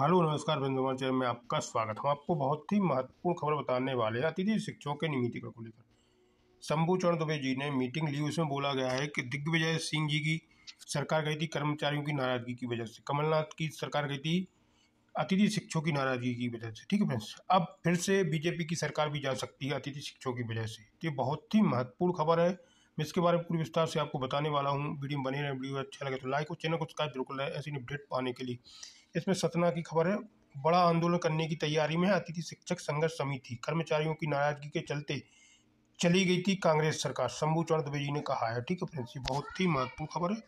hello नमस्कार बिंदुमान channel में आपका स्वागत हम आपको बहुत ही महत्वपूर्ण खबर बताने वाले हैं अतिथि शिक्षकों के निमित्तीकरण को लेकर शंभू चरण दुबे जी ने मीटिंग ली उसमें बोला गया है कि दिग्विजय सिंह जी की सरकार गई थी कर्मचारियों की नाराजगी की वजह से कमलनाथ की सरकार गई थी अतिथि शिक्षकों की नाराजगी की वजह से ठीक है फ्रेंड्स अब फिर से बीजेपी की सरकार भी जा सकती है अतिथि शिक्षकों की वजह से तो ये बहुत ही महत्वपूर्ण खबर है मैं इसके बारे में पूरी विस्तार से आपको बताने वाला हूँ वीडियो बने रहे वीडियो अच्छा लगे तो लाइक और चैनल को सब्सक्राइब जरूर करें ऐसी अपडेट पाने के लिए इसमें सतना की खबर है बड़ा आंदोलन करने की तैयारी में अतिथि शिक्षक संघर्ष समिति कर्मचारियों की नाराजगी के चलते चली गई थी कांग्रेस सरकार शंभू चौहान दुबे जी ने कहा है ठीक है फ्रेंड्स ये बहुत ही महत्वपूर्ण खबर है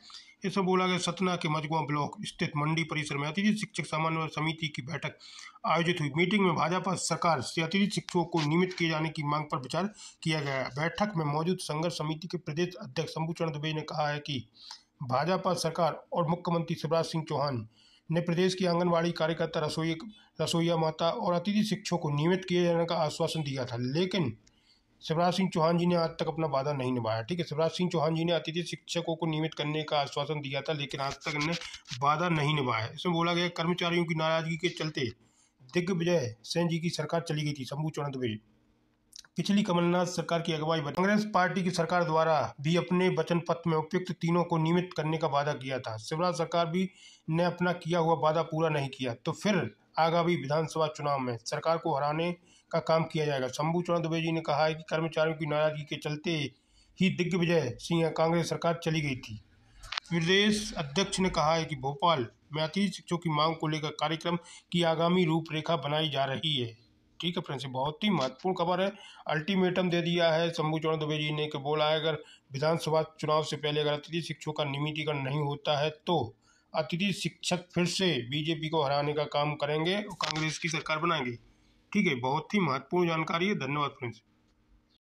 इसमें बोला गया सतना के मजगुआ ब्लॉक स्थित मंडी परिसर में अतिथि शिक्षक समन्वय समिति की बैठक आयोजित हुई मीटिंग में भाजपा सरकार से अतिथि शिक्षकों को नियमित किए जाने की मांग पर विचार किया गया बैठक में मौजूद संघर्ष समिति के प्रदेश अध्यक्ष शंभू चरण दुबे ने कहा है कि भाजपा सरकार और मुख्यमंत्री शिवराज सिंह चौहान ने प्रदेश की आंगनबाड़ी कार्यकर्ता रसोई रसोईया माता और अतिथि शिक्षकों को नियमित किए जाने का आश्वासन दिया था लेकिन शिवराज सिंह चौहान जी ने आज तक अपना वादा नहीं निभाया ठीक है शिवराज सिंह चौहान जी ने अतिथि शिक्षकों को नियमित करने का आश्वासन दिया था लेकिन आज तक इन्हें वादा नहीं निभाया इसमें बोला गया कर्मचारियों की नाराजगी के चलते दिग्विजय सेन जी की सरकार चली गई थी शंभू चौहान द्विवेदी पिछली कमलनाथ सरकार की अगुवाई कांग्रेस पार्टी की सरकार द्वारा भी अपने वचन पत्र में उपयुक्त तीनों को नियमित करने का वादा किया था शिवराज सरकार भी ने अपना किया हुआ वादा पूरा नहीं किया तो फिर आगामी विधानसभा चुनाव में सरकार को हराने का काम किया जाएगा शंभू चौहान दुबे जी ने कहा है कि कर्मचारियों की नाराजगी के चलते ही दिग्विजय सिंह कांग्रेस सरकार चली गई थी प्रदेश अध्यक्ष ने कहा है कि भोपाल में अतिथि शिक्षकों की मांग को लेकर कार्यक्रम की आगामी रूपरेखा बनाई जा रही है ठीक है फ्रेंड्स बहुत ही महत्वपूर्ण खबर है अल्टीमेटम दे दिया है शंभू चौहान दुबे जी ने कि बोला है अगर विधानसभा चुनाव से पहले अगर अतिथि शिक्षकों का नियमितीकरण नहीं होता है तो अतिथि शिक्षक फिर से बीजेपी को हराने का काम करेंगे और कांग्रेस की सरकार बनाएंगे ठीक है बहुत ही महत्वपूर्ण जानकारी है धन्यवाद फ्रेंड्स